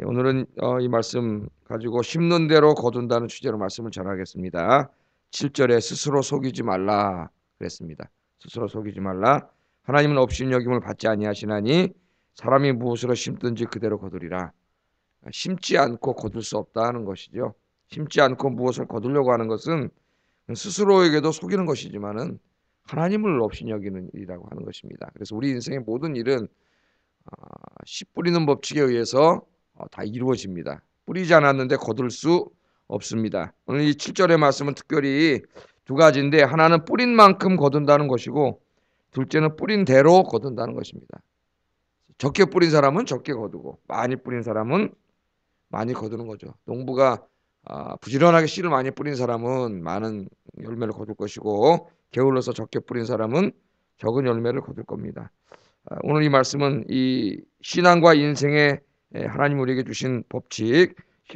예, 오늘은 어, 이 말씀 가지고 심는 대로 거둔다는 취지로 말씀을 전하겠습니다. 7절에 스스로 속이지 말라 그랬습니다. 스스로 속이지 말라. 하나님은 없인 여김을 받지 아니하시나니 사람이 무엇으로 심든지 그대로 거두리라. 아, 심지 않고 거둘 수 없다는 것이죠. 심지 않고 무엇을 거두려고 하는 것은 스스로에게도 속이는 것이지만은 하나님을 없인 여기는 일이라고 하는 것입니다. 그래서 우리 인생의 모든 일은 아, 씨 뿌리는 법칙에 의해서 어, 다 이루어집니다. 뿌리지 않았는데 거둘 수 없습니다. 오늘 이 7절의 말씀은 특별히 두 가지인데 하나는 뿌린 만큼 거둔다는 것이고 둘째는 뿌린 대로 거둔다는 것입니다. 적게 뿌린 사람은 적게 거두고 많이 뿌린 사람은 많이 거두는 거죠. 농부가 아, 부지런하게 씨를 많이 뿌린 사람은 많은 열매를 거둘 것이고 게을러서 적게 뿌린 사람은 적은 열매를 거둘 겁니다. 아, 오늘 이 말씀은 이 신앙과 인생의 예, 하나님 우리에게 주신 법칙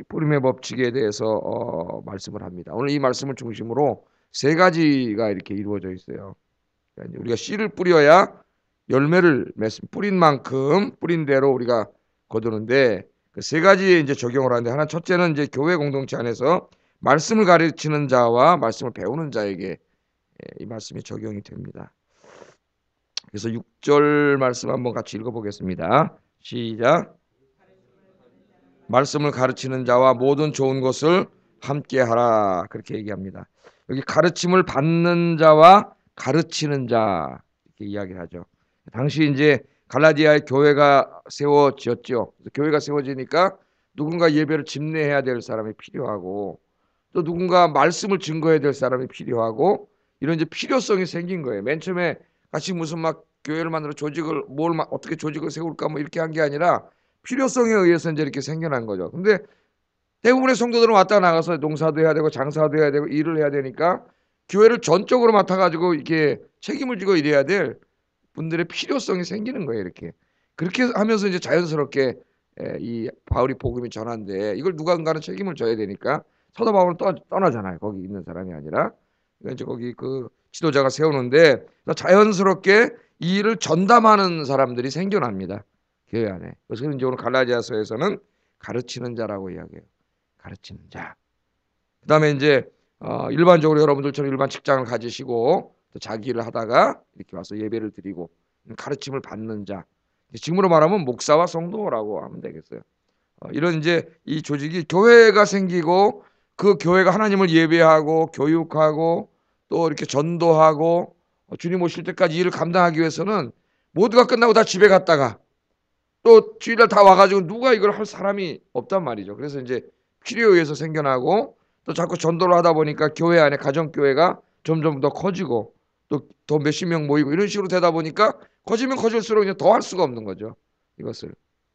뿌림의 법칙에 대해서 어, 말씀을 합니다. 오늘 이 말씀을 중심으로 세 가지가 이렇게 이루어져 있어요. 그러니까 우리가 씨를 뿌려야 열매를 맺습니다. 뿌린 만큼 뿌린 대로 우리가 거두는데 그 세 가지에 이제 적용을 하는데 하나 첫째는 이제 교회 공동체 안에서 말씀을 가르치는 자와 말씀을 배우는 자에게 예, 이 말씀이 적용이 됩니다. 그래서 6절 말씀 한번 같이 읽어보겠습니다. 시작. 말씀을 가르치는 자와 모든 좋은 것을 함께하라 그렇게 얘기합니다. 여기 가르침을 받는 자와 가르치는 자 이렇게 이야기를 하죠. 당시 이제 갈라디아의 교회가 세워졌죠. 교회가 세워지니까 누군가 예배를 집례해야 될 사람이 필요하고 또 누군가 말씀을 증거해야 될 사람이 필요하고 이런 이제 필요성이 생긴 거예요. 맨 처음에 같이 무슨 막 교회를 만들어 조직을 뭘 어떻게 조직을 세울까 뭐 이렇게 한 게 아니라 필요성에 의해서 이제 이렇게 생겨난 거죠. 근데 대부분의 성도들은 왔다 나가서 농사도 해야 되고 장사도 해야 되고 일을 해야 되니까 교회를 전적으로 맡아가지고 이렇게 책임을 지고 일해야 될 분들의 필요성이 생기는 거예요. 이렇게 그렇게 하면서 이제 자연스럽게 이 바울이 복음이 전한데 이걸 누군가는 책임을 져야 되니까 사도 바울은 떠, 떠나잖아요. 거기 있는 사람이 아니라 그러니까 이제 거기 그 지도자가 세우는데 자연스럽게 이 일을 전담하는 사람들이 생겨납니다. 교회 안에. 그래서 그런 적으로 갈라디아서에서는 가르치는 자라고 이야기해요. 가르치는 자. 그 다음에 이제 어, 일반적으로 여러분들처럼 일반 직장을 가지시고 또 자기 일을 하다가 이렇게 와서 예배를 드리고 가르침을 받는 자. 지금으로 말하면 목사와 성도라고 하면 되겠어요. 어, 이런 이제 이 조직이 교회가 생기고 그 교회가 하나님을 예배하고 교육하고 또 이렇게 전도하고 어, 주님 오실 때까지 일을 감당하기 위해서는 모두가 끝나고 다 집에 갔다가 또 주일날 다 와가지고 누가 이걸 할 사람이 없단 말이죠. 그래서 이제 필요에 의해서 생겨나고 또 자꾸 전도를 하다 보니까 교회 안에 가정교회가 점점 더 커지고 또 더 몇십 명 모이고 이런 식으로 되다 보니까 커지면 커질수록 더 할 수가 없는 거죠. 이것을.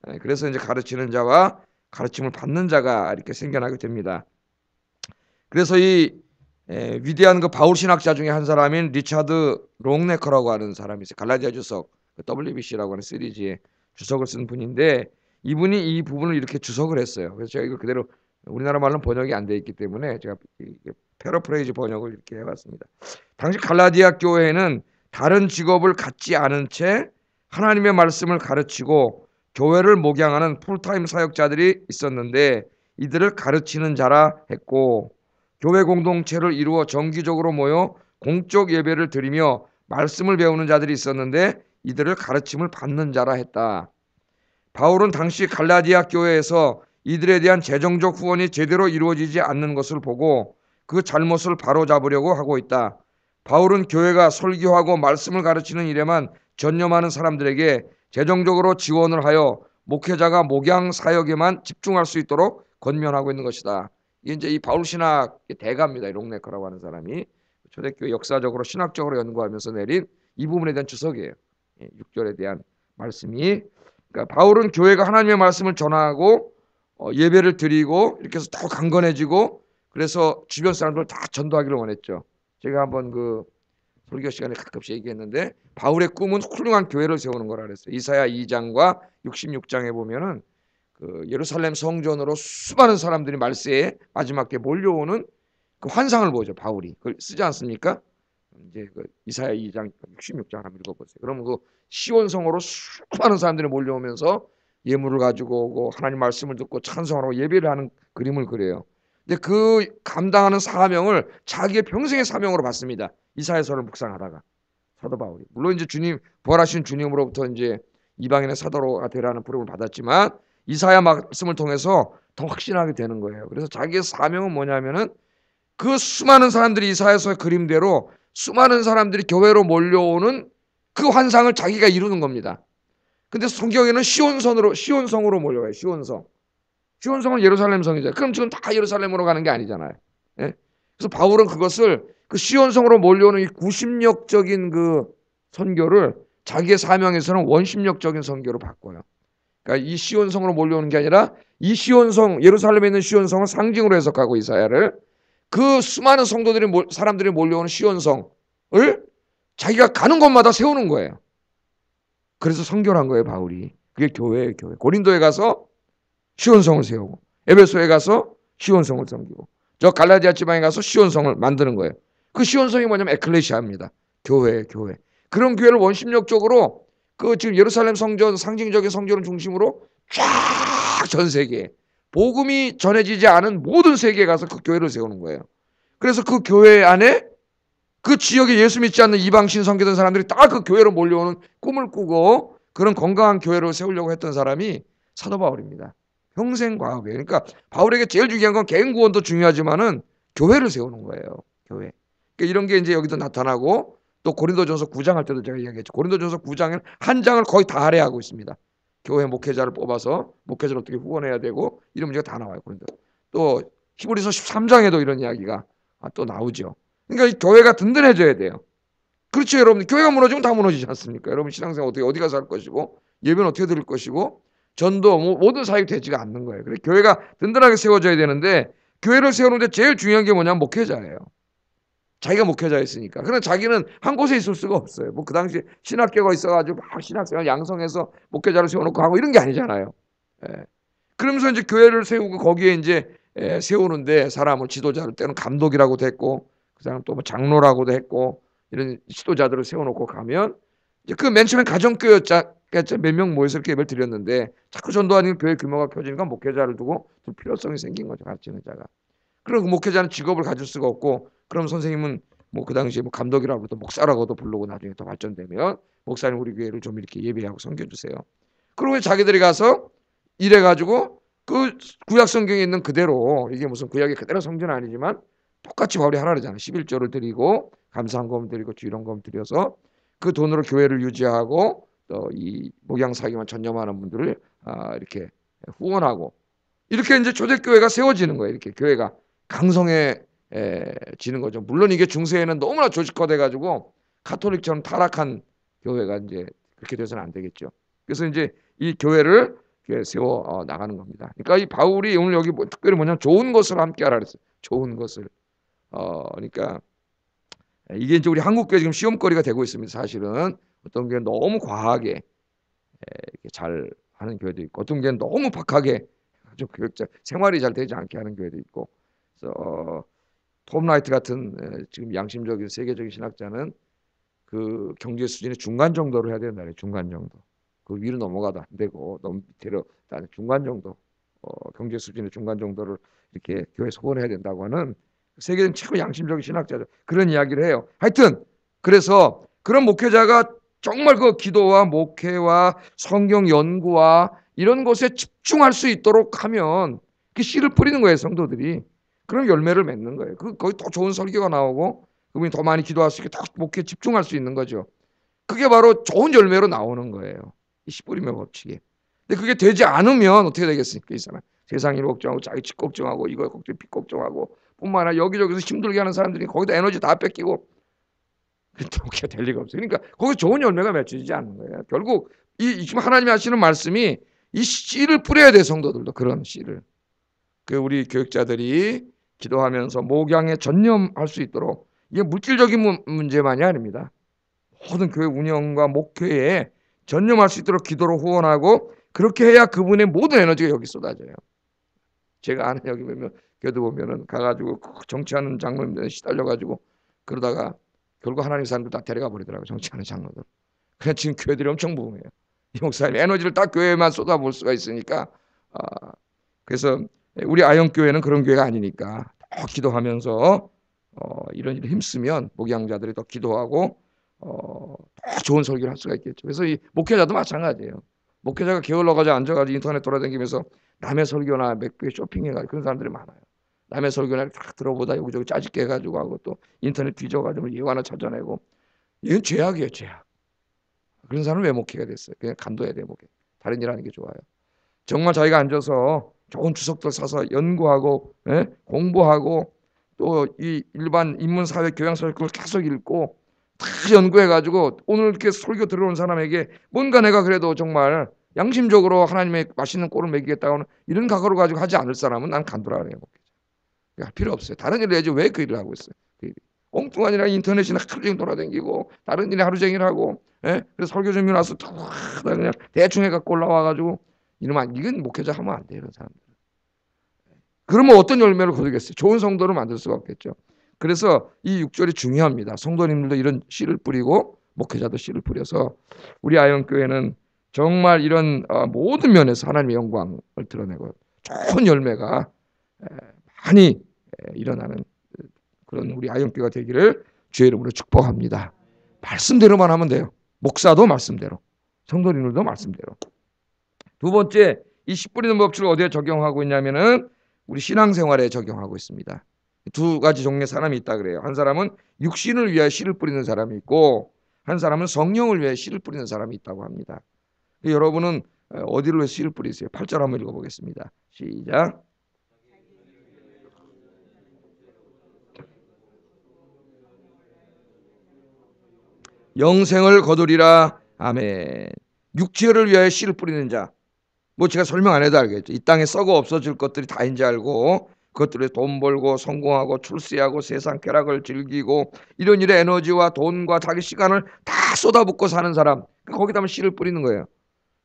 예, 그래서 이제 가르치는 자와 가르침을 받는 자가 이렇게 생겨나게 됩니다. 그래서 이 에, 예, 위대한 그 바울 신학자 중에 한 사람인 리차드 롱네커라고 하는 사람이 있어요. 갈라디아 주석 그 WBC라고 하는 시리즈에 주석을 쓴 분인데 이분이 이 부분을 이렇게 주석을 했어요. 그래서 제가 이걸 그대로 우리나라 말로 번역이 안돼 있기 때문에 제가 패러프레이즈 번역을 이렇게 해봤습니다. 당시 갈라디아 교회는 다른 직업을 갖지 않은 채 하나님의 말씀을 가르치고 교회를 목양하는 풀타임 사역자들이 있었는데 이들을 가르치는 자라 했고 교회 공동체를 이루어 정기적으로 모여 공적 예배를 드리며 말씀을 배우는 자들이 있었는데 이들을 가르침을 받는 자라 했다. 바울은 당시 갈라디아 교회에서 이들에 대한 재정적 후원이 제대로 이루어지지 않는 것을 보고 그 잘못을 바로잡으려고 하고 있다. 바울은 교회가 설교하고 말씀을 가르치는 일에만 전념하는 사람들에게 재정적으로 지원을 하여 목회자가 목양 사역에만 집중할 수 있도록 권면하고 있는 것이다. 이제 이 바울 신학의 대가입니다. 이 롱네커라고 하는 사람이 초대교회 역사적으로 신학적으로 연구하면서 내린 이 부분에 대한 주석이에요. 6절에 예, 대한 말씀이 그러니까 바울은 교회가 하나님의 말씀을 전하고 어, 예배를 드리고 이렇게 해서 더 강건해지고 그래서 주변 사람들 다 전도하기를 원했죠. 제가 한번 그 설교 시간에 가끔씩 얘기했는데 바울의 꿈은 훌륭한 교회를 세우는 거라 그랬어요. 이사야 2장과 66장에 보면은 그 예루살렘 성전으로 수많은 사람들이 말세에 마지막 에 몰려오는 그 환상을 보죠. 바울이 그걸 쓰지 않습니까? 이제 그 이사야 2장 66장 한번 읽어보세요. 그러면 그 시온성으로 수많은 사람들이 몰려오면서 예물을 가지고 오고 하나님 말씀을 듣고 찬송하고 예배를 하는 그림을 그려요. 근데 그 감당하는 사명을 자기의 평생의 사명으로 봤습니다. 이사야서를 묵상하다가 사도 바울이 물론 이제 주님 부활하신 주님으로부터 이제 이방인의 사도로가 되라는 부름을 받았지만 이사야 말씀을 통해서 더 확신하게 되는 거예요. 그래서 자기의 사명은 뭐냐면은 그 수많은 사람들이 이사야서의 그림대로 수많은 사람들이 교회로 몰려오는 그 환상을 자기가 이루는 겁니다. 근데 성경에는 시온성으로 시온성으로 몰려와요 시온성. 시온성은 예루살렘 성이죠. 그럼 지금 다 예루살렘으로 가는 게 아니잖아요. 예? 그래서 바울은 그것을 그 시온성으로 몰려오는 이 구심력적인 그 선교를 자기의 사명에서는 원심력적인 선교로 바꿔요. 그러니까 이 시온성으로 몰려오는 게 아니라 이 시온성 예루살렘에 있는 시온성을 상징으로 해석하고 이사야를 그 수많은 성도들이 사람들이 몰려오는 시온성을 자기가 가는 곳마다 세우는 거예요. 그래서 성결한 거예요, 바울이. 그게 교회예요, 교회. 고린도에 가서 시온성을 세우고 에베소에 가서 시온성을 섬기고 저 갈라디아 지방에 가서 시온성을 만드는 거예요. 그 시온성이 뭐냐면 에클레시아입니다. 교회, 요 교회. 그런 교회를 원심력적으로 그 지금 예루살렘 성전 상징적인 성전을 중심으로 쫙 전 세계에 복음이 전해지지 않은 모든 세계에 가서 그 교회를 세우는 거예요. 그래서 그 교회 안에 그 지역에 예수 믿지 않는 이방 신성기된 사람들이 다 그 교회로 몰려오는 꿈을 꾸고 그런 건강한 교회를 세우려고 했던 사람이 사도 바울입니다. 평생 과학에 그러니까 바울에게 제일 중요한 건 개인 구원도 중요하지만은 교회를 세우는 거예요. 교회. 그러니까 이런 게 이제 여기도 나타나고 또 고린도전서 9장 할 때도 제가 이야기했죠. 고린도전서 9장에는 한 장을 거의 다 할애하고 있습니다. 교회 목회자를 뽑아서 목회자를 어떻게 후원해야 되고 이런 문제가 다 나와요. 그런데 또 히브리서 13장에도 이런 이야기가 아, 또 나오죠. 그러니까 교회가 든든해져야 돼요. 그렇죠, 여러분. 교회가 무너지면 다 무너지지 않습니까? 여러분 신앙생활 어떻게 어디 가서 할 것이고 예배는 어떻게 드릴 것이고 전도 뭐 모든 사역이 되지가 않는 거예요. 그래 교회가 든든하게 세워져야 되는데 교회를 세우는데 제일 중요한 게 뭐냐면 목회자예요. 자기가 목회자였으니까. 그러나 자기는 한 곳에 있을 수가 없어요. 뭐 그 당시 신학교가 있어가지고 막 신학생을 양성해서 목회자를 세워놓고 하고 이런 게 아니잖아요. 예. 그러면서 이제 교회를 세우고 거기에 이제 예, 세우는데 사람을 지도자를 때는 감독이라고도 했고 그 사람 또뭐 장로라고도 했고 이런 지도자들을 세워놓고 가면 이제 그 맨 처음에 가정교회였죠. 몇명 모여서 이렇게 예배를 드렸는데 자꾸 전도하는 교회 규모가 커지니까 목회자를 두고 좀 필요성이 생긴 거죠. 가르치는 자가. 그런 그 목회자는 직업을 가질 수가 없고 그럼 선생님은 뭐 그 당시에 뭐 감독이라고도 목사라고도 부르고 나중에 더 발전되면 목사님 우리 교회를 좀 이렇게 예배하고 섬겨주세요. 그리고 자기들이 가서 이래가지고 그 구약 성경에 있는 그대로 이게 무슨 구약의 그대로 성전 아니지만 똑같이 바울이 하나되잖아 11조를 드리고 감사한금 드리고 주일헌금 드려서 그 돈으로 교회를 유지하고 또 이 목양 사기만 전념하는 분들을 아 이렇게 후원하고 이렇게 이제 초대교회가 세워지는 거예요. 이렇게 교회가 강성의 에, 예, 지는 거죠. 물론 이게 중세에는 너무나 조직화돼 가지고 카톨릭처럼 타락한 교회가 이제 그렇게 돼서는 안 되겠죠. 그래서 이제 이 교회를 세워 어, 나가는 겁니다. 그러니까 이 바울이 오늘 여기 뭐, 특별히 뭐냐면 좋은 것을 함께 하라 그랬어요. 좋은 것을. 어, 그러니까 이게 이제 우리 한국 교회 지금 시험거리가 되고 있습니다. 사실은 어떤 게 너무 과하게 예, 잘 하는 교회도 있고 어떤 게 너무 박하게 좀 교육자 생활이 잘 되지 않게 하는 교회도 있고 그래서 어, 톰라이트 같은 지금 양심적인 세계적인 신학자는 그 경제 수준의 중간 정도로 해야 된다는 중간 정도. 그 위로 넘어가도 안 되고 너무 밑으로 중간 정도. 어, 경제 수준의 중간 정도를 이렇게 교회 소원해야 된다고 하는 세계적인 최고 양심적인 신학자죠. 그런 이야기를 해요. 하여튼 그래서 그런 목회자가 정말 그 기도와 목회와 성경 연구와 이런 것에 집중할 수 있도록 하면 그 씨를 뿌리는 거예요, 성도들이. 그런 열매를 맺는 거예요. 그 거기 더 좋은 설교가 나오고 그분이 더 많이 기도할 수 있게 더 목회에 집중할 수 있는 거죠. 그게 바로 좋은 열매로 나오는 거예요. 이씨뿌리의 법칙이. 근데 그게 되지 않으면 어떻게 되겠습니까? 이 사람 세상 일 걱정하고 자기 집 걱정하고 이거 걱정 빚 걱정하고 뿐만 아니라 여기저기서 힘들게 하는 사람들이 거기다 에너지 다 뺏기고 그렇게 될 리가 없어요. 그러니까 거기 좋은 열매가 맺혀지지 않는 거예요. 결국 이 지금 하나님이 하시는 말씀이 이 씨를 뿌려야 돼 성도들도 그런 씨를. 그 우리 교육자들이 기도하면서 목양에 전념할 수 있도록 이게 물질적인 문, 문제만이 아닙니다. 모든 교회 운영과 목회에 전념할 수 있도록 기도로 후원하고 그렇게 해야 그분의 모든 에너지가 여기 쏟아져요. 제가 아는 여기 보면 교도 보면은 가가지고 그 정치하는 장로님들 시달려가지고 그러다가 결국 하나님 사람들 다 데려가 버리더라고 정치하는 장로들. 그래 지금 교회들이 엄청 부흥해요. 이 목사님 에너지를 딱 교회에만 쏟아볼 수가 있으니까 아, 그래서 우리 아영교회는 그런 교회가 아니니까 더 기도하면서 어, 이런 일을 힘쓰면 목양자들이 더 기도하고 어, 더 좋은 설교를 할 수가 있겠죠. 그래서 이 목회자도 마찬가지예요. 목회자가 게을러가지고 앉아가지고 인터넷 돌아다니면서 남의 설교나 맥북에 쇼핑해가지고 그런 사람들이 많아요. 남의 설교나 탁 들어보다 여기저기 짜집게 해가지고 하고 또 인터넷 뒤져가지고 이거 하나 찾아내고 이건 죄악이에요 죄악. 그런 사람은 왜 목회가 됐어요? 그냥 간둬야 돼 목회. 다른 일 하는 게 좋아요. 정말 자기가 앉아서 좋은 주석도 사서 연구하고 예? 공부하고 또 이 일반 인문사회 교양서회그 계속 읽고 다 연구해가지고 오늘 이렇게 설교 들어온 사람에게 뭔가 내가 그래도 정말 양심적으로 하나님의 맛있는 꼴을 먹이겠다고는 이런 각오를 가지고 하지 않을 사람은 난 간도라는 거요 그러니까 필요 없어요. 다른 일을 해야지 왜 그 일을 하고 있어요. 그 엉뚱한 일이 인터넷이나 하루 종일 돌아다니고 다른 일에 하루 종일 하고 예? 그래서 설교 준비 나서 툭 그냥 대충 해갖고 올라와가지고 이놈아, 이건 목회자 하면 안 돼요, 이런 사람들. 그러면 어떤 열매를 거두겠어요? 좋은 성도를 만들 수가 없겠죠. 그래서 이 6절이 중요합니다. 성도님들도 이런 씨를 뿌리고 목회자도 씨를 뿌려서 우리 아영교회는 정말 이런 어, 모든 면에서 하나님의 영광을 드러내고 좋은 열매가 많이 일어나는 그런 우리 아영교회가 되기를 주의 이름으로 축복합니다. 말씀대로만 하면 돼요. 목사도 말씀대로, 성도님들도 말씀대로. 두 번째 이 씨 뿌리는 법칙을 어디에 적용하고 있냐면은 우리 신앙생활에 적용하고 있습니다. 두 가지 종류의 사람이 있다 그래요. 한 사람은 육신을 위해 씨를 뿌리는 사람이 있고 한 사람은 성령을 위해 씨를 뿌리는 사람이 있다고 합니다. 여러분은 어, 어디로 위해 씨를 뿌리세요? 8절 한번 읽어보겠습니다. 시작. 영생을 거두리라. 아멘. 육체를 위하여 씨를 뿌리는 자. 뭐 제가 설명 안 해도 알겠죠. 이 땅에 썩어 없어질 것들이 다인지 알고 그것들을돈 벌고 성공하고 출세하고 세상 쾌락을 즐기고 이런 일에 에너지와 돈과 자기 시간을 다 쏟아붓고 사는 사람 그러니까 거기다 만 씨를 뿌리는 거예요.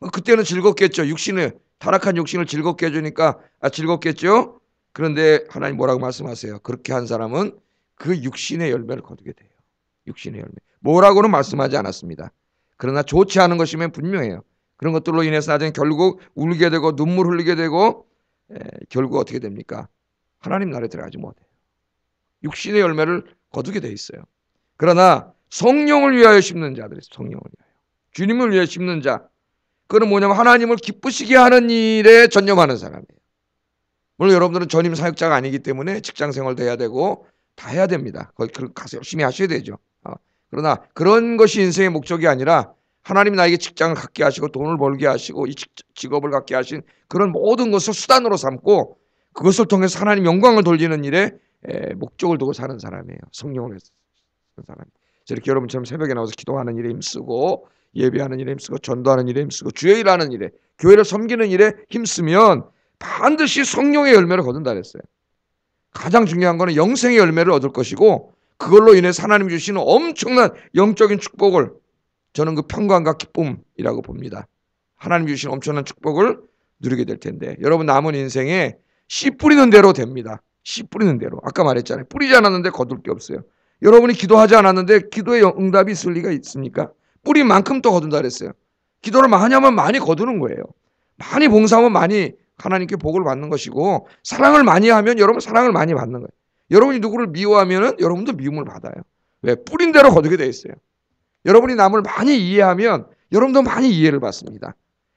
어, 그때는 즐겁겠죠. 육신을 타락한 육신을 즐겁게 해주니까 아, 즐겁겠죠. 그런데 하나님 뭐라고 말씀하세요? 그렇게 한 사람은 그 육신의 열매를 거두게 돼요. 육신의 열매. 뭐라고는 말씀하지 않았습니다. 그러나 좋지 않은 것이면 분명해요. 그런 것들로 인해서 나중에 결국 울게 되고 눈물 흘리게 되고 에, 결국 어떻게 됩니까? 하나님 나라에 들어가지 못해요. 육신의 열매를 거두게 돼 있어요. 그러나 성령을 위하여 심는 자들이 성령을 위하여 주님을 위하여 심는 자 그는 뭐냐면 하나님을 기쁘시게 하는 일에 전념하는 사람이에요. 물론 여러분들은 전임 사역자가 아니기 때문에 직장 생활도 해야 되고 다 해야 됩니다. 거기 그 가서 열심히 하셔야 되죠. 어, 그러나 그런 것이 인생의 목적이 아니라 하나님 나에게 직장을 갖게 하시고 돈을 벌게 하시고 이 직업을 갖게 하신 그런 모든 것을 수단으로 삼고 그것을 통해서 하나님 영광을 돌리는 일에 목적을 두고 사는 사람이에요. 성령을 해서 사람. 저렇게 여러분처럼 새벽에 나와서 기도하는 일에 힘쓰고 예배하는 일에 힘쓰고 전도하는 일에 힘쓰고 주의 일하는 일에 교회를 섬기는 일에 힘쓰면 반드시 성령의 열매를 거둔다 그랬어요. 가장 중요한 거는 영생의 열매를 얻을 것이고 그걸로 인해 하나님 주시는 엄청난 영적인 축복을 저는 그 평강과 기쁨이라고 봅니다. 하나님 주신 엄청난 축복을 누리게 될 텐데 여러분 남은 인생에 씨 뿌리는 대로 됩니다. 씨 뿌리는 대로 아까 말했잖아요. 뿌리지 않았는데 거둘 게 없어요. 여러분이 기도하지 않았는데 기도에 응답이 있을 리가 있습니까? 뿌린 만큼 또 거둔다 그랬어요. 기도를 많이 하면 많이 거두는 거예요. 많이 봉사하면 많이 하나님께 복을 받는 것이고 사랑을 많이 하면 여러분 사랑을 많이 받는 거예요. 여러분이 누구를 미워하면 여러분도 미움을 받아요. 왜? 뿌린 대로 거두게 돼 있어요. 여러분이 남을 많이 이해하면 여러분도 많이 이해를 받습니다.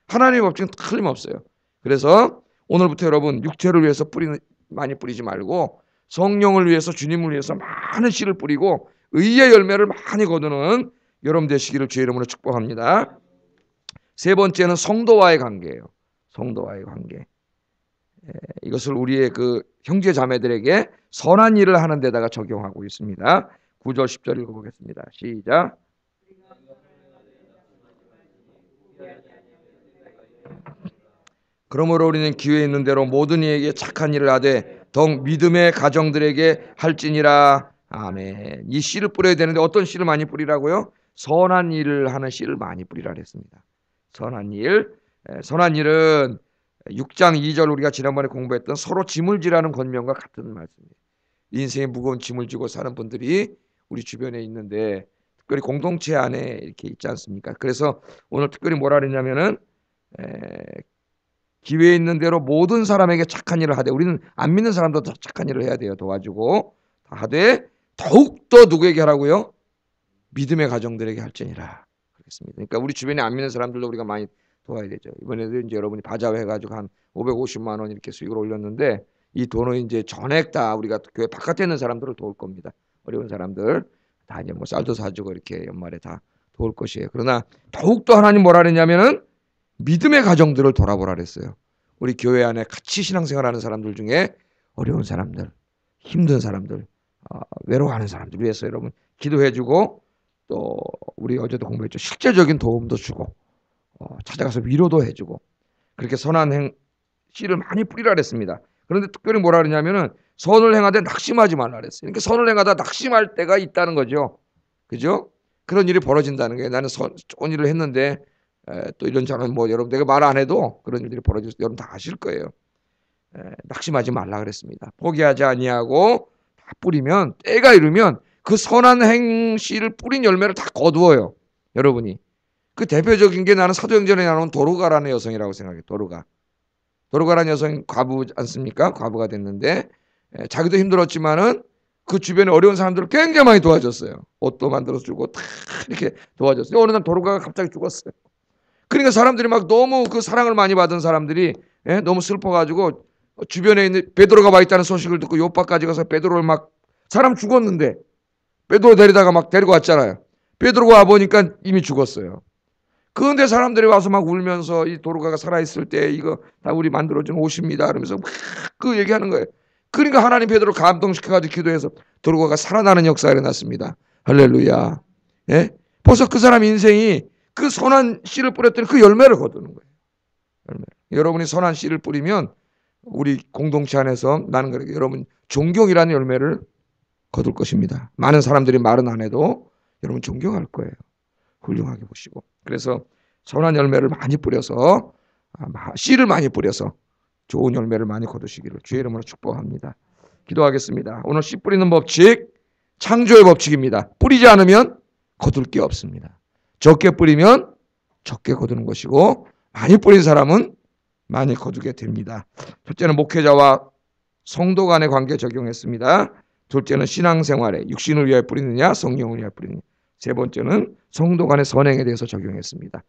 하나님의 법칙은 틀림없어요. 그래서 오늘부터 여러분 육체를 위해서 뿌리는 많이 뿌리지 말고 성령을 위해서 주님을 위해서 많은 씨를 뿌리고 의의 열매를 많이 거두는 여러분 되시기를 주의 이름으로 축복합니다. 세 번째는 성도와의 관계예요. 성도와의 관계. 예, 이것을 우리의 그 형제 자매들에게 선한 일을 하는 데다가 적용하고 있습니다. 9절 10절 읽어보겠습니다. 시작. 그러므로 우리는 기회 있는 대로 모든 이에게 착한 일을 하되 더욱 믿음의 가정들에게 할지니라. 아멘. 이 씨를 뿌려야 되는데 어떤 씨를 많이 뿌리라고요? 선한 일을 하는 씨를 많이 뿌리라 그랬습니다. 선한 일. 예, 선한 일은 6장 2절 우리가 지난번에 공부했던 서로 짐을 지라는 권면과 같은 말씀이에요. 인생의 무거운 짐을 지고 사는 분들이 우리 주변에 있는데 특별히 공동체 안에 이렇게 있지 않습니까? 그래서 오늘 특별히 뭐라 그랬냐면은 기회 있는 대로 모든 사람에게 착한 일을 하되 우리는 안 믿는 사람도 더 착한 일을 해야 돼요. 도와주고 다 하되 더욱더 누구에게 하라고요? 믿음의 가정들에게 할지니라. 그렇습니다. 그러니까 우리 주변에 안 믿는 사람들도 우리가 많이 도와야 되죠. 이번에도 이제 여러분이 바자회 해가지고 한 550만 원 이렇게 수익을 올렸는데 이 돈을 이제 전액 다 우리가 교회 바깥에 있는 사람들을 도울 겁니다. 어려운 사람들 다 이제 뭐 쌀도 사주고 이렇게 연말에 다 도울 것이에요. 그러나 더욱더 하나님 뭐라 그랬냐면은 믿음의 가정들을 돌아보라 그랬어요. 우리 교회 안에 같이 신앙생활하는 사람들 중에 어려운 사람들, 힘든 사람들, 어, 외로워하는 사람들 위해서 여러분 기도해주고 또 우리 어제도 공부했죠. 실제적인 도움도 주고 어, 찾아가서 위로도 해주고 그렇게 선한 행 씨를 많이 뿌리라 그랬습니다. 그런데 특별히 뭐라 그러냐면은 선을 행하되 낙심하지 말라 그랬어요. 그러니까 선을 행하다 낙심할 때가 있다는 거죠. 그죠? 그런 일이 벌어진다는 게 나는 선, 좋은 일을 했는데 또 이런 차는 뭐 여러분 내가 말 안 해도 그런 일들이 벌어져서 여러분 다 아실 거예요. 에, 낙심하지 말라 그랬습니다. 포기하지 아니하고 다 뿌리면 때가 이르면 그 선한 행실을 뿌린 열매를 다 거두어요. 여러분이 그 대표적인 게 나는 사도행전에 나온 도루가라는 여성이라고 생각해요. 도루가도루가라는 여성 과부 않습니까? 과부가 됐는데 에, 자기도 힘들었지만은 그 주변에 어려운 사람들을 굉장히 많이 도와줬어요. 옷도 만들어 주고 다 이렇게 도와줬어요. 어느 날도루가가 갑자기 죽었어요. 그러니까 사람들이 막 너무 그 사랑을 많이 받은 사람들이 예? 너무 슬퍼가지고 주변에 있는 베드로가 와 있다는 소식을 듣고 요파까지 가서 베드로를 막 사람 죽었는데 베드로 데리다가 막 데리고 왔잖아요. 베드로가 와 보니까 이미 죽었어요. 그런데 사람들이 와서 막 울면서 이 도로가가 살아있을 때 이거 다 우리 만들어준 옷입니다. 그러면서 막 그 얘기하는 거예요. 그러니까 하나님 베드로 감동시켜가지고 기도해서 도로가가 살아나는 역사가 일어났습니다. 할렐루야. 예? 벌써 그 사람 인생이 그 선한 씨를 뿌렸더니 그 열매를 거두는 거예요. 열매. 여러분이 선한 씨를 뿌리면 우리 공동체 안에서 나는 그렇게 여러분 존경이라는 열매를 거둘 것입니다. 많은 사람들이 말은 안 해도 여러분 존경할 거예요. 훌륭하게 보시고. 그래서 선한 열매를 많이 뿌려서 아, 씨를 많이 뿌려서 좋은 열매를 많이 거두시기를 주의 이름으로 축복합니다. 기도하겠습니다. 오늘 씨 뿌리는 법칙 창조의 법칙입니다. 뿌리지 않으면 거둘 게 없습니다. 적게 뿌리면 적게 거두는 것이고 많이 뿌린 사람은 많이 거두게 됩니다. 첫째는 목회자와 성도 간의 관계 적용했습니다. 둘째는 신앙생활에 육신을 위하여 뿌리느냐 성령을 위하여 뿌리느냐. 세 번째는 성도 간의 선행에 대해서 적용했습니다.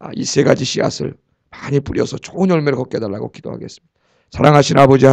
아, 이 세 가지 씨앗을 많이 뿌려서 좋은 열매를 걷게 해달라고 기도하겠습니다. 사랑하신 아버지